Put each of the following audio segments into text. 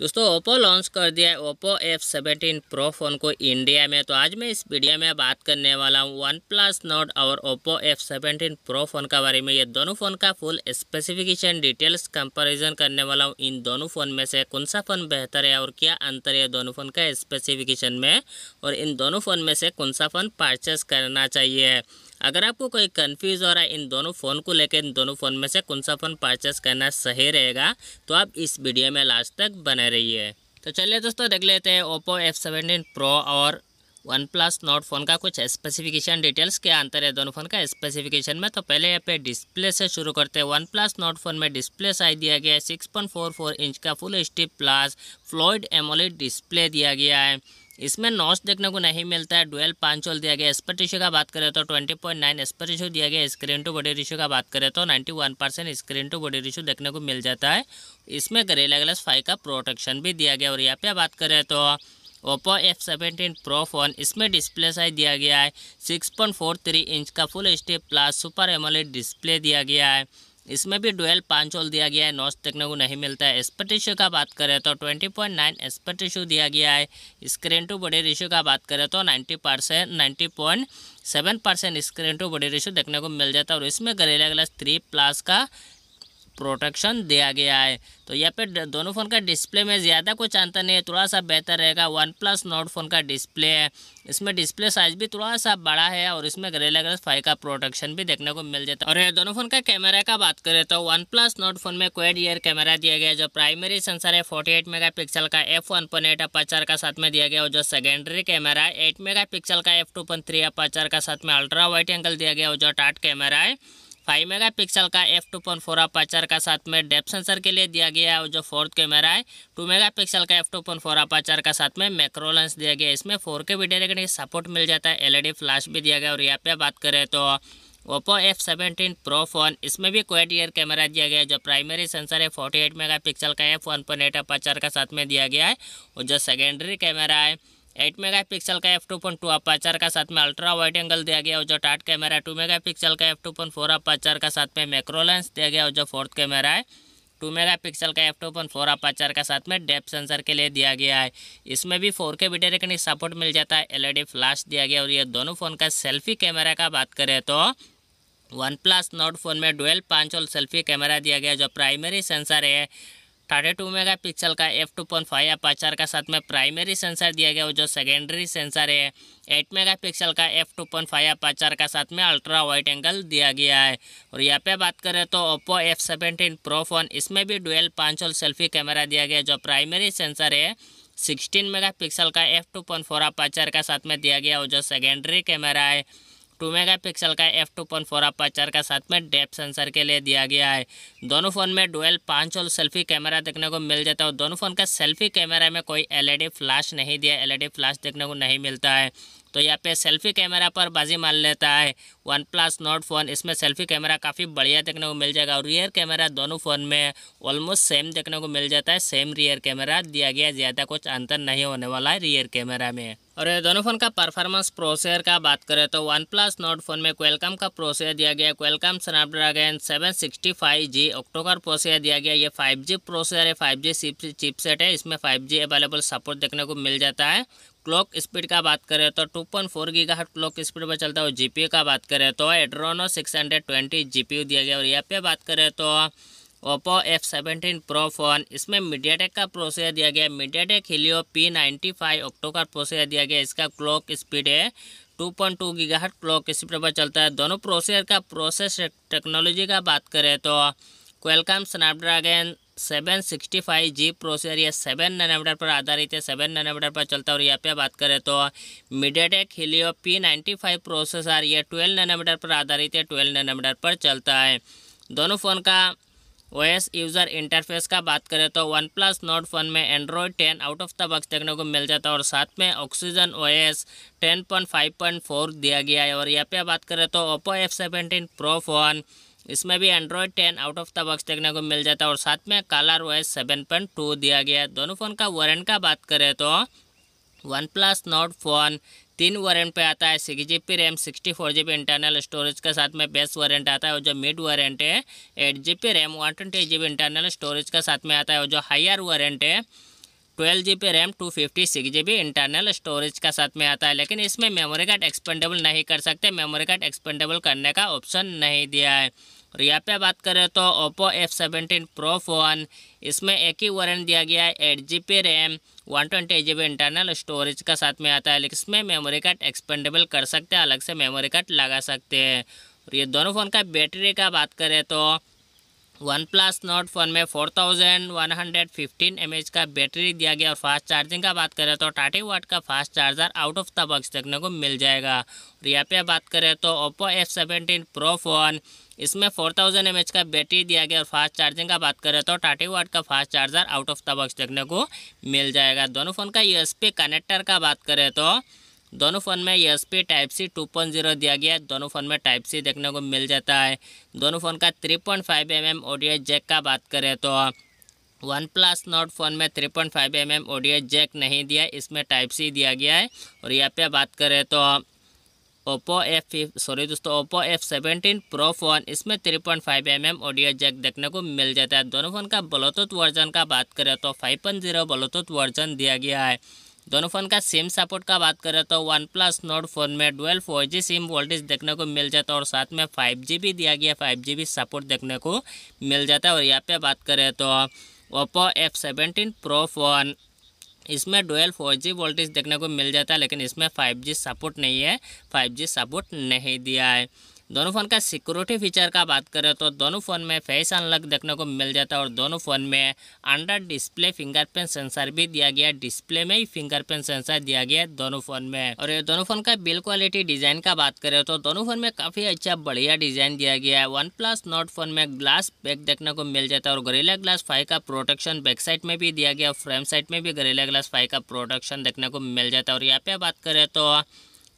दोस्तों Oppo launch कर दिया है Oppo F seventeen pro phone को इंडिया में तो आज मैं इस वीडियो में बात करने वाला हूँ वन प्लस नोट और Oppo F seventeen pro phone के बारे में ये दोनों फ़ोन का फुल स्पेसिफिकेशन डिटेल्स कंपैरिजन करने वाला हूँ इन दोनों फ़ोन में से कौन सा फ़ोन बेहतर है और क्या अंतर है दोनों फ़ोन का स्पेसिफिकेशन में और इन दोनों फ़ोन में से कौन सा फ़ोन परचेस करना चाहिए अगर आपको कोई कन्फ्यूज़ हो रहा है इन दोनों फ़ोन को लेकर इन दोनों फ़ोन में से कौन सा फ़ोन परचेस करना सही रहेगा तो आप इस वीडियो में लास्ट तक बने रहिए तो चलिए दोस्तों देख लेते हैं ओप्पो एफ सेवेंटीन प्रो और वन प्लस नोट फ़ोन का कुछ स्पेसिफिकेशन डिटेल्स क्या अंतर है दोनों फ़ोन का स्पेसिफिकेशन में तो पहले यहाँ पे डिस्प्ले से शुरू करते हैं वन प्लस नोट फ़ोन में डिस्प्ले साइज दिया गया है six point four four inch का full H plus fluid AMOLED display दिया गया है इसमें नॉस देखने को नहीं मिलता है डुएल पाँच दिया गया एक्सपर्ट रेशियो का बात करें तो twenty point nine aspect ratio दिया गया स्क्रीन टू बॉडी रिश्यू का बात करें तो ninety one percent screen to body ratio देखने को मिल जाता है इसमें गरेला ग्लास फाइव का प्रोटेक्शन भी दिया गया और यहाँ पे बात करें तो Oppo F seventeen pro phone इसमें डिस्प्ले साइज दिया गया है six point four three inch का फुल स्टेप प्लस सुपर एमोलेड डिस्प्ले दिया गया है इसमें भी डुएल पांच होल दिया गया है नॉच देखने को नहीं मिलता है एस्पेट रेशियो का बात करें तो twenty point nine aspect ratio दिया गया है स्क्रीन टू बॉडी रेशियो का बात करें तो ninety percent ninety point seven percent screen to body ratio देखने को मिल जाता है और इसमें गरेला ग्लास थ्री प्लस का प्रोटेक्शन दिया गया है तो यहाँ पे दोनों फ़ोन का डिस्प्ले में ज़्यादा कुछ अंतर नहीं है थोड़ा सा बेहतर रहेगा वन प्लस नोट फ़ोन का डिस्प्ले है इसमें डिस्प्ले साइज भी थोड़ा सा बड़ा है और इसमें ग्रेला ग्रेस फाइव का प्रोटेक्शन भी देखने को मिल जाता है और दोनों फ़ोन का कैमरा का बात करें तो वन प्लस नोट फ़ोन में क्वेड ईयर कैमरा दिया गया जो प्राइमरी सेंसर है फोर्टी एट मेगा पिक्सल का F one point eight aperture का साथ में दिया गया और जो सेकेंडरी कैमरा है एट मेगा पिक्सल का F two point three aperture का साथ में अल्ट्रा वाइट एंगल दिया गया और जो टाट कैमरा है फाइव मेगा पिक्सल का F two point four aperture का साथ में डेप सेंसर के लिए दिया गया है और जो फोर्थ कैमरा है टू मेगा पिक्सल का F two point four aperture का साथ में मैक्रो लेंस दिया गया है इसमें फोर के वीडियो देखने के सपोर्ट मिल जाता है एलईडी फ्लैश भी दिया गया और यहाँ पे बात करें तो Oppo F seventeen pro phone इसमें भी क्वेट ईयर कैमरा दिया गया है जो प्राइमरी सेंसर है फोर्टी एट मेगा पिक्सल का F one point eight aperture का साथ में दिया गया है और जो सेकेंडरी कैमरा है एट मेगा पिक्सल का F two point two aperture का साथ में अल्ट्रा वाइड एंगल दिया गया और जो टाट कैमरा है टू मेगा पिक्सल का F two point four aperture का साथ में मैक्रोलेंस दिया गया और जो फोर्थ कैमरा है टू मेगा पिक्सल का F two point four aperture का साथ में डेप सेंसर के लिए दिया गया है इसमें भी फोर के वीडियो रिकॉर्डिंग सपोर्ट मिल जाता है एलईडी फ्लैश e दिया गया और ये दोनों फ़ोन का सेल्फी कैमरा का बात करें तो वन प्लस नोट फ़ोन में डुएल पाँच और सेल्फी कैमरा दिया गया जो प्राइमरी सेंसर है थर्टी टू मेगा पिक्सल का F two point five aperture का साथ में प्राइमरी सेंसर दिया गया और जो सेकेंडरी सेंसर है एट मेगा पिक्सल का F two point five aperture का साथ में अल्ट्रा वाइट एंगल दिया गया है और यहाँ पे बात करें तो Oppo F seventeen pro phone इसमें भी डुएल पाँच सौ सेल्फी कैमरा दिया गया जो प्राइमरी सेंसर है सिक्सटीन मेगा पिक्सल का F two point four aperture का साथ में दिया गया और जो सेकेंडरी कैमरा है टू मेगा पिक्सल का F two point four aperture का साथ में डेप सेंसर के लिए दिया गया है दोनों फ़ोन में डुअल पाँच और सेल्फी कैमरा देखने को मिल जाता है और दोनों फ़ोन का सेल्फी कैमरा में कोई एलईडी फ्लैश e नहीं दिया एलईडी फ्लैश e देखने को नहीं मिलता है तो यहाँ पे सेल्फी कैमरा पर बाजी मार लेता है वन प्लस नोट फ़ोन इसमें सेल्फी कैमरा काफ़ी बढ़िया देखने को मिल जाएगा और रियर कैमरा दोनों फ़ोन में ऑलमोस्ट सेम देखने को मिल जाता है सेम रियर कैमरा दिया गया ज़्यादा कुछ अंतर नहीं होने वाला है रियर कैमरा में और दोनों फ़ोन का परफॉर्मेंस प्रोसेसर का बात करें तो वन प्लस नोट फ़ोन में क्वेलकम का प्रोसेसर दिया गया Qualcomm Snapdragon five G octacore processor दिया गया ये 5G प्रोसेसर है 5G चिपसेट है इसमें 5G अवेलेबल सपोर्ट देखने को मिल जाता है क्लॉक स्पीड का बात करें तो टू पॉइंट फोर गीगा हट क्लॉक स्पीड पर चलता है और जीपीयू का बात करें तो Adreno six hundred twenty G दिया गया और यहाँ पे बात करें तो Oppo F seventeen pro phone इसमें मीडियाटेक का प्रोसेसर दिया गया MediaTek Helio P ninety five octa का प्रोसेसर दिया गया इसका क्लॉक स्पीड है टू पॉइंट टू गीगाहट क्लॉक स्पीड पर चलता है दोनों प्रोसेसर का प्रोसेस टेक्नोलॉजी का बात करें तो Qualcomm Snapdragon seven sixty five G processor ये सेवन नैनोमीटर पर आधारित है सेवन नैनोमीटर पर चलता है और यहाँ पे बात करें तो MediaTek Helio P ninety five processor ये ट्वेल्व नैनोमीटर पर आधारित है ट्वेल्व नैनोमीटर पर चलता है दोनों फ़ोन का ओ यूज़र इंटरफेस का बात करें तो वन प्लस नोट फ़ोन में Android ten out of the box देखने को मिल जाता है और साथ में oxygen O ten point five point four दिया गया है और यहाँ पे बात करें तो Oppo F seventeen pro phone इसमें भी Android ten out of the box देखने को मिल जाता है और साथ में colour wise seven point two दिया गया है दोनों फ़ोन का वारंट का बात करें तो वन प्लस नोट फ़ोन तीन वारंट पे आता है six G B RAM sixty four G B internal storage के साथ में बेस्ट वारंट आता है और जो मिड वारंट है eight G B RAM one twenty G B internal storage के साथ में आता है और जो हायर वारंट है twelve G B RAM two fifty six G B internal storage का साथ में आता है लेकिन इसमें मेमोरी कार्ड एक्सपेंडेबल नहीं कर सकते मेमोरी कार्ड एक्सपेंडेबल करने का ऑप्शन नहीं दिया है और यहाँ पे बात करें तो Oppo F seventeen pro phone इसमें एक ही वारंट दिया गया है eight G B RAM one twenty G B internal storage का साथ में आता है लेकिन इसमें मेमोरी कार्ड एक्सपेंडेबल कर सकते हैं अलग से मेमोरी कार्ड लगा सकते हैं और ये दोनों फ़ोन का बैटरी का बात करें तो वन प्लस नोट फ़ोन में four thousand one hundred fifteen M H का बैटरी दिया गया और फास्ट चार्जिंग का बात करें तो थर्टी वाट का fast charger out of the box देखने को मिल जाएगा और यहाँ पे बात करें तो Oppo F seventeen pro phone इसमें फोर थाउजेंड एम एच का बैटरी दिया गया और फास्ट चार्जिंग का बात करें तो थर्टी वाट का fast charger out of the box देखने को मिल जाएगा दोनों फ़ोन का यू कनेक्टर का बात करें तो दोनों फ़ोन में S P type C two point zero दिया गया है दोनों फ़ोन में टाइप सी देखने को मिल जाता है दोनों फ़ोन का three point five M M audio jack का बात करें तो वन प्लस नोट फ़ोन में three point five M M audio jack नहीं दिया इसमें टाइप सी दिया गया है और यहाँ पे बात करें तो ओप्पो एफ सॉरी दोस्तों Oppo F seventeen pro phone इसमें three point five M M audio jack देखने को मिल जाता है दोनों फ़ोन का ब्लूटूथ वर्जन का बात करें तो five point zero Bluetooth version दिया गया है दोनों फ़ोन का सिम सपोर्ट का बात करें तो वन प्लस नोट फ़ोन में twelve four G SIM voltage देखने को मिल जाता है और साथ में फाइव जी भी दिया गया फाइव जी भी सपोर्ट देखने को मिल जाता है और यहाँ पे बात करें तो Oppo F seventeen pro phone इसमें डुअल फोर जी वोल्टेज देखने को मिल जाता है लेकिन इसमें फाइव जी सपोर्ट नहीं है फाइव जी सपोर्ट नहीं दिया है दोनों फ़ोन का सिक्योरिटी फीचर का बात करें तो दोनों फ़ोन में फेस अनलॉक देखने को मिल जाता है और दोनों फ़ोन में अंडर डिस्प्ले फिंगरप्रिंट सेंसर भी दिया गया डिस्प्ले में ही फिंगरप्रिंट सेंसर दिया गया है दोनों फ़ोन में और ये दोनों फ़ोन का बिल क्वालिटी डिज़ाइन का बात करें तो दोनों फ़ोन में काफ़ी अच्छा बढ़िया डिज़ाइन दिया गया है वन प्लस नोट फ़ोन में ग्लास बैक देखने को मिल जाता है और गरीला ग्लास फाइव का प्रोटेक्शन बैक साइड में भी दिया गया फ्रंट साइड में भी गरीला ग्लास फाइव का प्रोटेक्शन देखने को मिल जाता है और यहाँ पे बात करें तो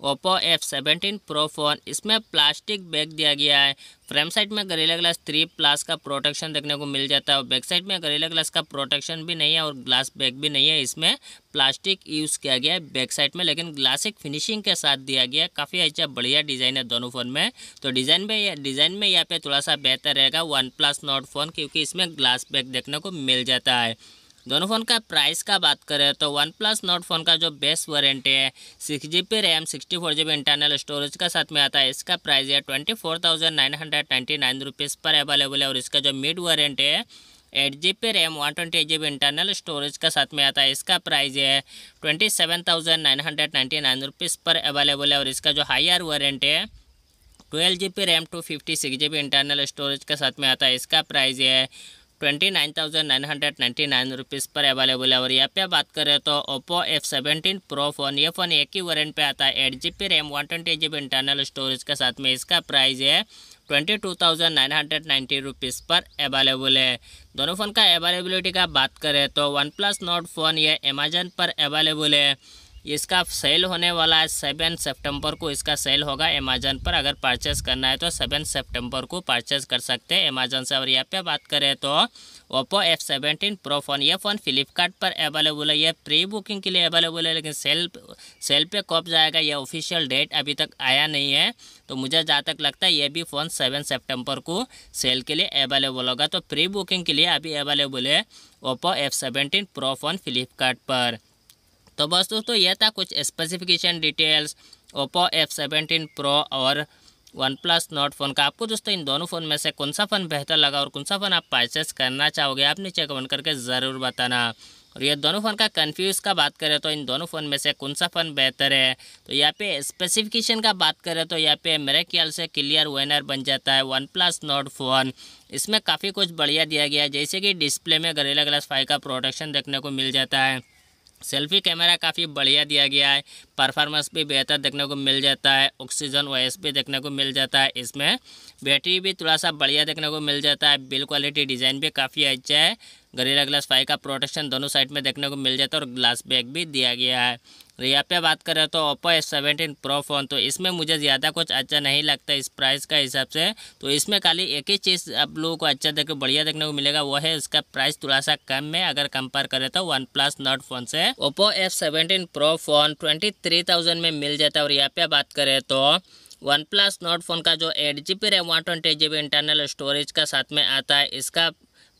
Oppo F seventeen pro phone इसमें प्लास्टिक बैग दिया गया है फ्रंट साइड में गरीला ग्लास थ्री प्लस का प्रोटेक्शन देखने को मिल जाता है और बैक साइड में गरीला ग्लास का प्रोटेक्शन भी नहीं है और ग्लास बैग भी नहीं है इसमें प्लास्टिक यूज़ किया गया है बैक साइड में लेकिन ग्लासिक फिनिशिंग के साथ दिया गया है काफ़ी अच्छा बढ़िया डिज़ाइन है दोनों फ़ोन में तो डिज़ाइन में डिज़ाइन में यहाँ पे थोड़ा सा बेहतर रहेगा वन प्लस नोट फ़ोन क्योंकि इसमें ग्लास बैग देखने को मिल जाता है दोनों फ़ोन का प्राइस का बात करें तो वन प्लस नोट फ़ोन का जो बेस्ट वारंटी है six G B RAM sixty four G B internal storage का साथ में आता है इसका प्राइस है twenty four thousand nine hundred ninety nine rupees पर अवेलेबल है और इसका जो मिड वारंटी है eight G B RAM one twenty eight G B internal storage का साथ में आता है इसका प्राइस है twenty seven thousand nine hundred ninety nine rupees पर अवेलेबल है और इसका जो हायर वारंटी है twelve G B RAM two fifty six G B internal storage के साथ में आता है इसका प्राइस है twenty nine thousand nine hundred ninety nine rupees पर अवेलेबल है और यहाँ पे बात करें तो Oppo F seventeen pro phone ये फ़ोन एक ही वरेंट पे आता है eight G B RAM one twenty G B internal storage के साथ में इसका प्राइस है twenty two thousand nine hundred ninety rupees पर अवेलेबल है दोनों फ़ोन का अवेलेबिलिटी का बात करें तो वन प्लस नोट फ़ोन ये अमेजन पर अवेलेबल है इसका सेल होने वाला है सेवन सितंबर को इसका सेल होगा अमेजन पर अगर परचेस करना है तो सेवन सितंबर को परचेस कर सकते हैं अमेजन से और यहाँ पे बात करें तो Oppo F seventeen pro phone ये फ़ोन फ्लिपकार्ट पर अवेलेबल है ये प्री बुकिंग के लिए अवेलेबल है लेकिन सेल सेल पे कब जाएगा ये ऑफिशियल डेट अभी तक आया नहीं है तो मुझे जहाँ तक लगता है ये भी फ़ोन सेवन सेप्टेम्बर को सेल के लिए अवेलेबल होगा तो प्री बुकिंग के लिए अभी अवेलेबल है Oppo F seventeen pro phone Flipkart पर तो बस दोस्तों यह था कुछ specification details Oppo F seventeen pro और वन प्लस नोट फ़ोन का आपको दोस्तों इन दोनों फ़ोन में से कौन सा फ़ोन बेहतर लगा और कौन सा फ़ोन आप परचेस करना चाहोगे आप नीचे कमेंट करके ज़रूर बताना और ये दोनों फ़ोन का कन्फ्यूज़ का बात करें तो इन दोनों फ़ोन में से कौन सा फ़ोन बेहतर है तो यहाँ पे स्पेसिफिकेशन का बात करें तो यहाँ पे मेरे ख्याल से क्लियर वेनर बन जाता है वन प्लस नोट फ़ोन इसमें काफ़ी कुछ बढ़िया दिया गया है जैसे कि डिस्प्ले में गरेला ग्लास फाइव का प्रोटेक्शन देखने को मिल जाता है सेल्फी कैमरा काफ़ी बढ़िया दिया गया है परफॉर्मेंस भी बेहतर देखने को मिल जाता है ऑक्सीजन वॉइस भी देखने को मिल जाता है इसमें बैटरी भी थोड़ा सा बढ़िया देखने को मिल जाता है बिल क्वालिटी डिज़ाइन भी काफ़ी अच्छा है गरीला ग्लास फाइव का प्रोटेक्शन दोनों साइड में देखने को मिल जाता है और ग्लास बैग भी दिया गया है तो यहाँ पे बात करें तो Oppo S seventeen pro phone तो इसमें मुझे ज़्यादा कुछ अच्छा नहीं लगता इस प्राइस का हिसाब से तो इसमें खाली एक ही चीज़ आप लोगों को अच्छा देखो बढ़िया देखने को मिलेगा वो है इसका प्राइस थोड़ा सा कम में अगर कंपेयर करें तो वन प्लस नोट फ़ोन से Oppo F seventeen pro phone twenty three thousand में मिल जाता है और यहाँ पे बात करें तो वन प्लस नोट फ़ोन का जो eight G B RAM one twenty G B internal storage का साथ में आता है इसका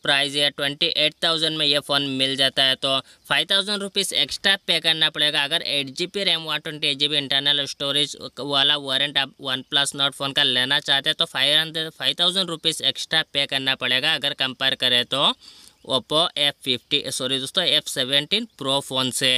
प्राइस है ट्वेंटी एट थाउजेंड में ये फ़ोन मिल जाता है तो five thousand rupees extra pay करना पड़ेगा अगर eight G B RAM one twenty eight G B internal storage वाला वारंट आप वन प्लस नोट फ़ोन का लेना चाहते हैं तो five hundred five thousand rupees extra pay करना पड़ेगा अगर कंपेयर करें तो ओप्पो एफ फिफ्टी सॉरी दोस्तों एफ सेवेंटीन प्रो फ़ोन से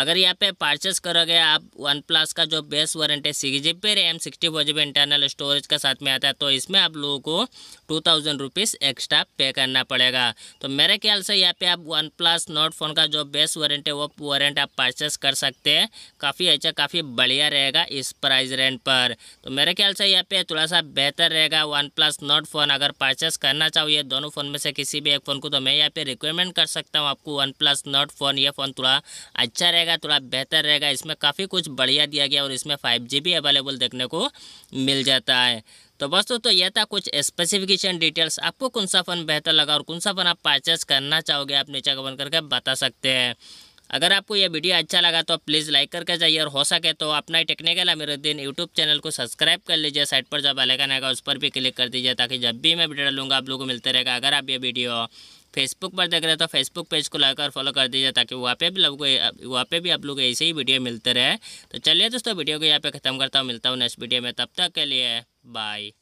अगर यहाँ पे परचेस करोगे आप वन प्लस का जो बेस वारंटी है six G B RAM sixty four G B internal storage का साथ में आता है तो इसमें आप लोगों को two thousand rupees extra pay करना पड़ेगा तो मेरे ख्याल से यहाँ पे आप वन प्लस नोट फ़ोन का जो बेस वारंटी है वो वारंट आप परचेस कर सकते हैं काफ़ी अच्छा काफ़ी बढ़िया रहेगा इस प्राइस रेंट पर तो मेरे ख्याल से यहाँ पे थोड़ा सा बेहतर रहेगा वन प्लस नोट फ़ोन अगर परचेस करना चाहो ये दोनों फ़ोन में से किसी भी एक फ़ोन को तो मैं यहाँ पे रिकमेंड कर सकता हूँ आपको वन प्लस नोट फ़ोन ये फ़ोन थोड़ा अच्छा रहेगा रहेगा थोड़ा बेहतर रहेगा इसमें काफ़ी कुछ बढ़िया दिया गया और इसमें फाइव जी भी अवेलेबल देखने को मिल जाता है तो बस तो यह था कुछ स्पेसिफिकेशन डिटेल्स आपको कौन सा फ़ोन बेहतर लगा और कौन सा फ़ोन आप परचेस करना चाहोगे आप नीचे कमेंट करके बता सकते हैं अगर आपको यह वीडियो अच्छा लगा तो प्लीज़ लाइक करके जाइए और हो सके तो अपना ही टेक्निकल अमीर दिन यूट्यूब चैनल को सब्सक्राइब कर लीजिए साइट पर जब आलेगा नएगा उस पर भी क्लिक कर दीजिए ताकि जब भी मैं वीडियो डालूंगा आप लोगों को मिलते रहेगा अगर आप ये वीडियो फेसबुक पर देख रहे हो तो फेसबुक पेज को लाइक और फॉलो कर दीजिए ताकि वहाँ पे भी लोग वहाँ पे भी आप लोग ऐसे ही वीडियो मिलते रहे तो चलिए दोस्तों वीडियो को यहाँ पे ख़त्म करता हूँ मिलता हूँ नेक्स्ट वीडियो में तब तक के लिए बाय